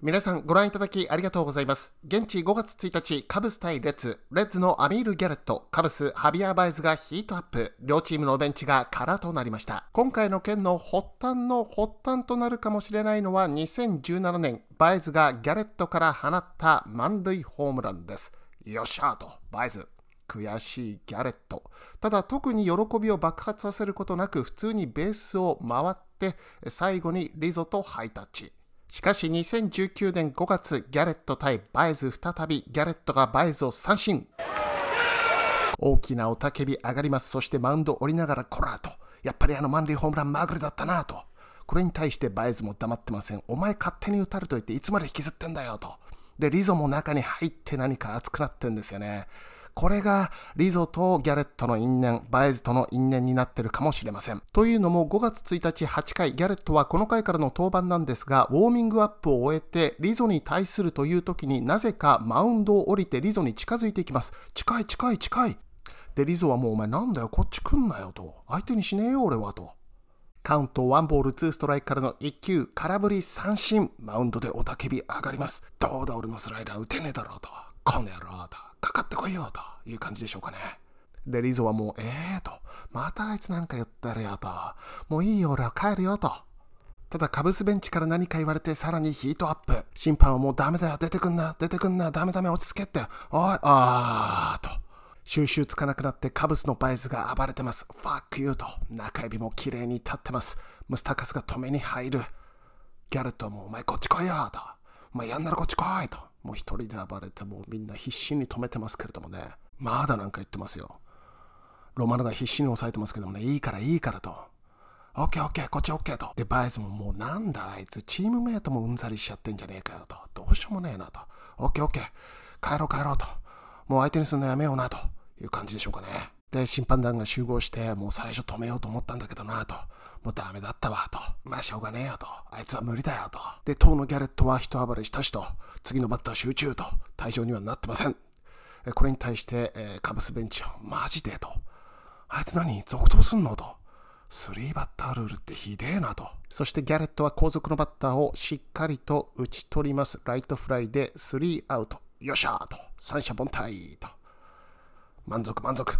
皆さんご覧いただきありがとうございます。現地5月1日、カブス対レッズ、レッズのアミール・ギャレット、カブス、ハビア・バイズがヒートアップ、両チームのベンチが空となりました。今回の件の発端の発端となるかもしれないのは2017年、バイズがギャレットから放った満塁ホームランです。よっしゃーと、バイズ。悔しいギャレット。ただ特に喜びを爆発させることなく普通にベースを回って最後にリゾとハイタッチ。しかし2019年5月、ギャレット対バイズ再び、ギャレットがバイズを三振。大きな雄たけび上がります。そしてマウンド降りながら、コラーと。やっぱりあの満塁ホームランまぐれだったなと。これに対してバイズも黙ってません。お前勝手に打たれと言って、いつまで引きずってんだよと。で、リゾも中に入って何か熱くなってんですよね。これがリゾとギャレットの因縁、バエズとの因縁になってるかもしれません。というのも5月1日8回、ギャレットはこの回からの登板なんですが、ウォーミングアップを終えてリゾに対するという時になぜかマウンドを降りてリゾに近づいていきます。近い近い近い。で、リゾはもうお前なんだよ、こっち来んなよと。相手にしねえよ、俺はと。カウント1ボール2ストライクからの1球、空振り三振、マウンドで雄たけび上がります。どうだ俺のスライダー打てねえだろうと。この野郎と。いよという感じでしょうかね。で、リゾはもう、ええー、と、またあいつなんか言ってるよと、もういいよ、俺は帰るよと。ただ、カブスベンチから何か言われて、さらにヒートアップ。審判はもうダメだよ、出てくんな、出てくんな、ダメダメ、落ち着けって。おい、あーと。収集つかなくなってカブスのバイズが暴れてます。ファックユーと中指も綺麗に立ってます。ムスタカスが止めに入る。ギャルトもうお前こっち来いよと。お前やんならこっち来いと。もう一人で暴れて、もうみんな必死に止めてますけれどもね、まだなんか言ってますよ。ロマルが必死に抑えてますけどもね、いいからいいからと。オッケーオッケー、こっちオッケーと。で、バイズももうなんだあいつ、チームメイトもうんざりしちゃってんじゃねえかよと。どうしようもねえなと。オッケーオッケー、帰ろう帰ろうと。もう相手にするのやめようなという感じでしょうかね。で、審判団が集合して、もう最初止めようと思ったんだけどなと。もうダメだったわと。まあしょうがねえよと。あいつは無理だよと。で、当のギャレットは一暴れしたしと。次のバッター集中と。対象にはなってません。これに対して、えー、カブスベンチはマジでと。あいつ何続投すんのと。スリーバッタールールってひでえなと。そしてギャレットは後続のバッターをしっかりと打ち取ります。ライトフライでスリーアウト。よっしゃーと。三者凡退と。満足満足。